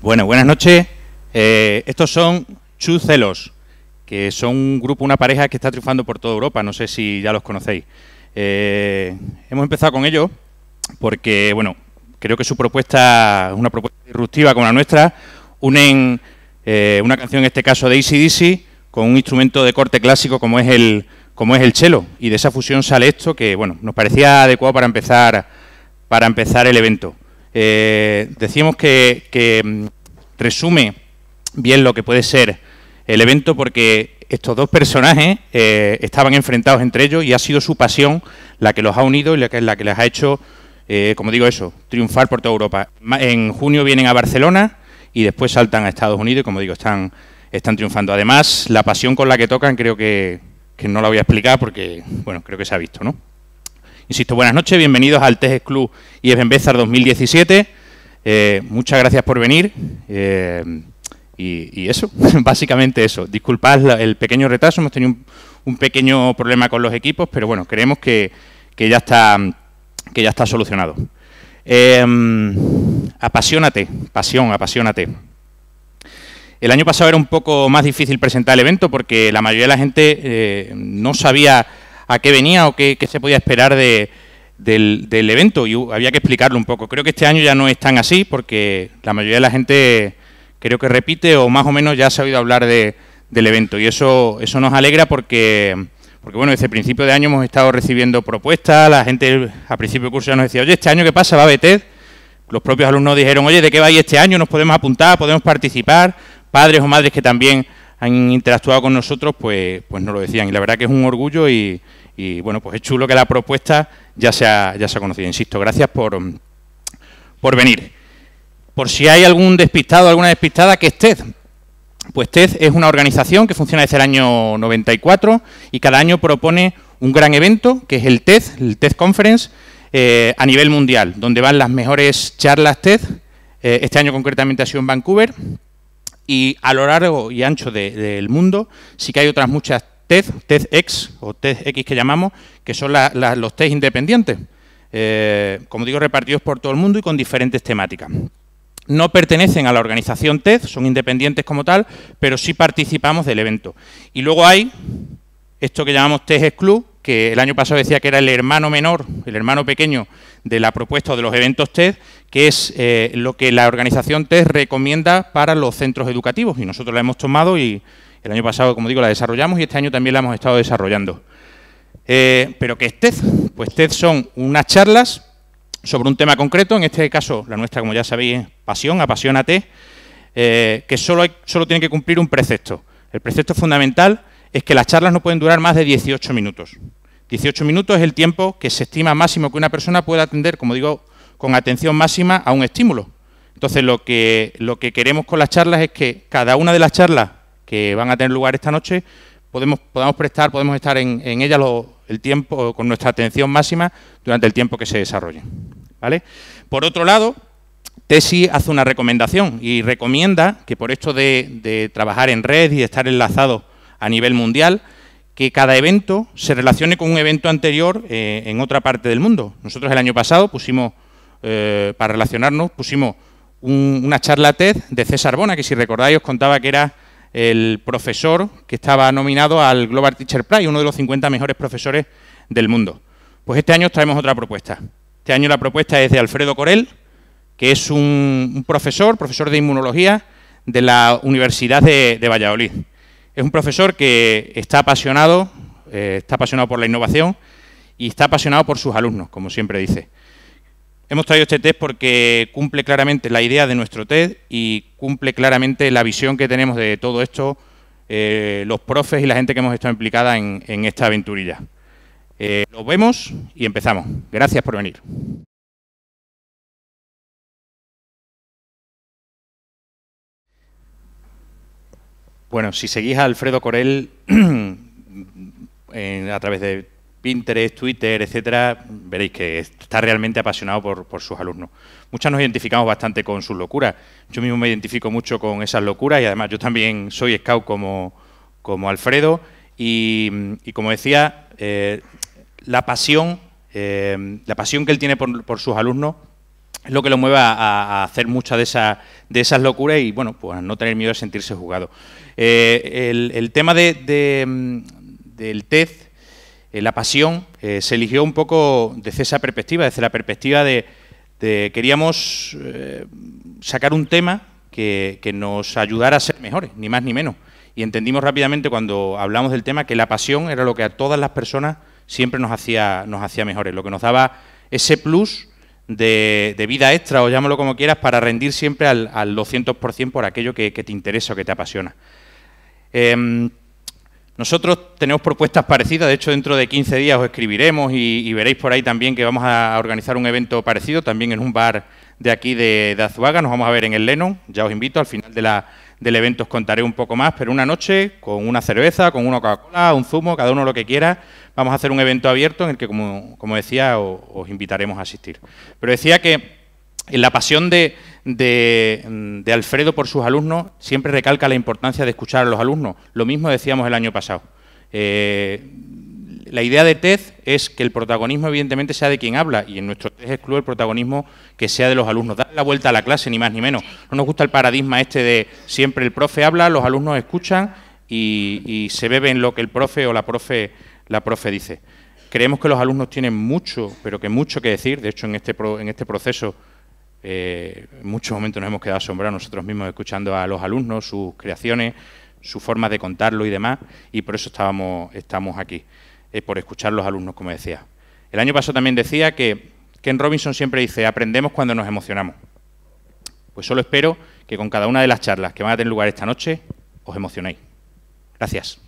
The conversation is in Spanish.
Bueno, buenas noches. Eh, estos son Chucelos, que son un grupo, una pareja que está triunfando por toda Europa. No sé si ya los conocéis. Eh, hemos empezado con ellos porque, bueno, creo que su propuesta es una propuesta disruptiva como la nuestra. Unen eh, una canción, en este caso de Easy Dizzy, con un instrumento de corte clásico como es el como es el cello. Y de esa fusión sale esto que, bueno, nos parecía adecuado para empezar para empezar el evento eh, decíamos que, mm, resume bien lo que puede ser el evento porque estos dos personajes eh, estaban enfrentados entre ellos y ha sido su pasión la que los ha unido y la que, la que les ha hecho, eh, como digo eso, triunfar por toda Europa. En junio vienen a Barcelona y después saltan a Estados Unidos y, como digo, están, están triunfando. Además, la pasión con la que tocan creo que, que no la voy a explicar porque, bueno, creo que se ha visto, ¿no? Insisto, buenas noches, bienvenidos al TES Club a 2017. Eh, muchas gracias por venir. Eh, y, eso, básicamente eso. Disculpad el pequeño retraso, hemos tenido un, pequeño problema con los equipos, pero bueno, creemos que, ya, está, que ya está solucionado. Eh, apasionate, pasión, apasionate. El año pasado era un poco más difícil presentar el evento porque la mayoría de la gente eh, no sabía a qué venía o qué, se podía esperar del, evento y había que explicarlo un poco. Creo que este año ya no es tan así porque la mayoría de la gente creo que repite o más o menos ya ha sabido hablar del evento y eso, eso nos alegra porque... Porque bueno, desde el principio de año hemos estado recibiendo propuestas, la gente a principio de curso ya nos decía, oye, este año qué pasa, va a BTED. Los propios alumnos dijeron, oye, ¿de qué vais este año? Nos podemos apuntar, podemos participar. Padres o madres que también han interactuado con nosotros, pues, pues nos lo decían. Y la verdad que es un orgullo y, y bueno, pues es chulo que la propuesta ya sea, ya sea conocida. Insisto, gracias por, por venir. Por si hay algún despistado, alguna despistada, que es TED. Pues TED es una organización que funciona desde el año 94 y cada año propone un gran evento, que es el TED, el TED Conference, eh, a nivel mundial, donde van las mejores charlas TED. Eh, este año concretamente ha sido en Vancouver. Y a lo largo y ancho del mundo sí que hay otras muchas TED, TEDx o TEDx que llamamos, que son los TED independientes, eh, como digo, repartidos por todo el mundo y con diferentes temáticas. No pertenecen a la organización TED, son independientes como tal, pero sí participamos del evento. Y luego hay esto que llamamos TEDx Club, que el año pasado decía que era el hermano menor, el hermano pequeño de la propuesta o de los eventos TED, que es eh, lo que la organización TED recomienda para los centros educativos. Y nosotros la hemos tomado y el año pasado, como digo, la desarrollamos y este año también la hemos estado desarrollando. Eh, ¿Pero qué es TED? Pues TED son unas charlas sobre un tema concreto, en este caso la nuestra, como ya sabéis, es pasión, apasionate, eh, que solo, tiene que cumplir un precepto. El precepto fundamental es que las charlas no pueden durar más de 18 minutos. 18 minutos es el tiempo que se estima máximo que una persona pueda atender, como digo, con atención máxima a un estímulo. Entonces, lo que, lo que queremos con las charlas es que cada una de las charlas que van a tener lugar esta noche, podemos, prestar, podemos estar en, ella el tiempo, con nuestra atención máxima durante el tiempo que se desarrolle. ¿vale? Por otro lado, Tesi hace una recomendación y recomienda que por esto de, trabajar en red y de estar enlazado a nivel mundial, que cada evento se relacione con un evento anterior eh, en otra parte del mundo. Nosotros el año pasado pusimos, eh, para relacionarnos, pusimos una charla TED de César Bona, que si recordáis os contaba que era el profesor que estaba nominado al Global Teacher Prize, uno de los 50 mejores profesores del mundo. Pues este año traemos otra propuesta. Este año la propuesta es de Alfredo Corel, que es un, profesor, profesor de inmunología de la Universidad de, Valladolid. Es un profesor que está apasionado, eh, está apasionado por la innovación y está apasionado por sus alumnos, como siempre dice. Hemos traído este test porque cumple claramente la idea de nuestro TED y cumple claramente la visión que tenemos de todo esto, eh, los profes y la gente que hemos estado implicada en, esta aventurilla. nos eh, vemos y empezamos. Gracias por venir. Bueno, si seguís a Alfredo Corel a través de Pinterest, Twitter, etcétera, veréis que está realmente apasionado por, sus alumnos. Muchas nos identificamos bastante con sus locuras. Yo mismo me identifico mucho con esas locuras y además yo también soy scout como, Alfredo. Y, como decía, eh, la pasión, eh, la pasión que él tiene por, sus alumnos es lo que lo mueve a, hacer muchas de esas, de esas locuras y bueno, pues no tener miedo de sentirse jugado. Eh, el, tema de, del TED eh, la pasión eh, se eligió un poco desde esa perspectiva, desde la perspectiva de, queríamos eh, sacar un tema que, nos ayudara a ser mejores, ni más ni menos. Y entendimos rápidamente cuando hablamos del tema que la pasión era lo que a todas las personas siempre nos hacía, nos hacía mejores, lo que nos daba ese plus de, vida extra, o llámalo como quieras, para rendir siempre al, 200% por aquello que, que, te interesa o que te apasiona. Em, nosotros tenemos propuestas parecidas, de hecho dentro de 15 días os escribiremos y, veréis por ahí también que vamos a organizar un evento parecido, también en un bar de aquí de, Azuaga, nos vamos a ver en el Lennon, ya os invito, al final del evento os contaré un poco más, pero una noche con una cerveza, con una Coca-Cola, un zumo, cada uno lo que quiera, vamos a hacer un evento abierto en el que, como, decía, os invitaremos a asistir. Pero decía que la pasión de, Alfredo por sus alumnos siempre recalca la importancia de escuchar a los alumnos. Lo mismo decíamos el año pasado. Eh, la idea de TED es que el protagonismo evidentemente sea de quien habla y en nuestro TED Club el protagonismo que sea de los alumnos. Dar la vuelta a la clase, ni más ni menos. No nos gusta el paradigma este de siempre el profe habla, los alumnos escuchan y, se beben lo que el profe o la profe, la profe dice. Creemos que los alumnos tienen mucho, pero que mucho que decir. De hecho, en este, en este proceso eh, en muchos momentos nos hemos quedado asombrados nosotros mismos escuchando a los alumnos, sus creaciones, sus formas de contarlo y demás, y por eso estábamos, estamos aquí, eh, por escuchar a los alumnos, como decía. El año pasado también decía que Ken Robinson siempre dice, aprendemos cuando nos emocionamos. Pues solo espero que con cada una de las charlas que van a tener lugar esta noche os emocionéis. Gracias.